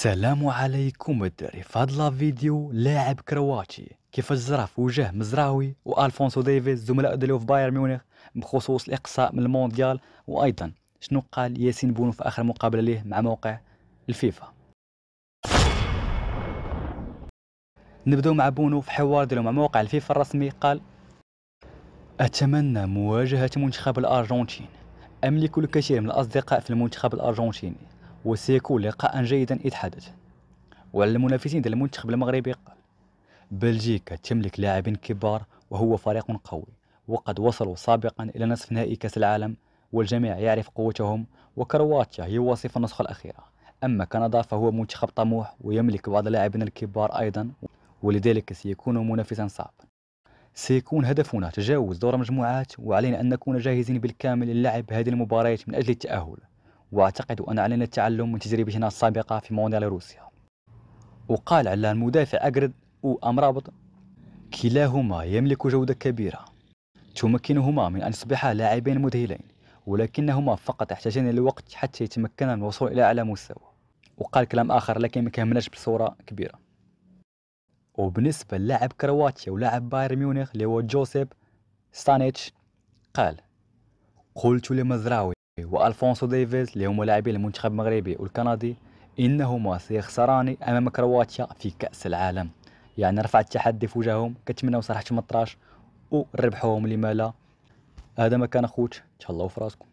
السلام عليكم الدراري في هذا الفيديو لاعب كرواتي كيفاش زرع في وجه مزراوي والفونسو ديفيز زملاء ديالو في بايرن ميونخ بخصوص الاقصاء من المونديال وايضا شنو قال ياسين بونو في اخر مقابله ليه مع موقع الفيفا نبداو مع بونو في حوار ديالو مع موقع الفيفا الرسمي قال اتمنى مواجهه منتخب الارجنتين املك الكثير من الاصدقاء في المنتخب الارجنتيني وسيكون لقاء جيدا إذ حدث وعلى المنافسين ديال المنتخب المغربي قال بلجيكا تملك لاعبين كبار وهو فريق قوي وقد وصلوا سابقا إلى نصف نهائي كأس العالم والجميع يعرف قوتهم وكرواتيا هي وصف النسخة الأخيرة أما كندا فهو منتخب طموح ويملك بعض اللاعبين الكبار أيضا ولذلك سيكون منافسا صعبا سيكون هدفنا تجاوز دور المجموعات وعلينا أن نكون جاهزين بالكامل للعب هذه المباريات من أجل التأهل واعتقد أن علينا التعلم من تجربتنا السابقة في مونديال روسيا وقال على المدافع أجرد وأمرابط كلاهما يملك جودة كبيرة تمكنهما من أن يصبحا لاعبين مذهلين ولكنهما فقط يحتاجان للوقت حتى يتمكنا من الوصول إلى أعلى مستوى وقال كلام آخر لكن ما بصورة كبيرة وبالنسبة للاعب كرواتيا ولاعب بايرن ميونخ اللي هو جوزيب ستانيتش قال قلت لمزراوي والفونسو ديفيز اللي هما لاعبين المنتخب المغربي والكندي انهما سيخسران امام كرواتيا في كاس العالم يعني رفع التحدي في وجههم كنتمناو صراحه 18 وربحوهم لما لا هذا ما كان اخوت تهلاو في راسكم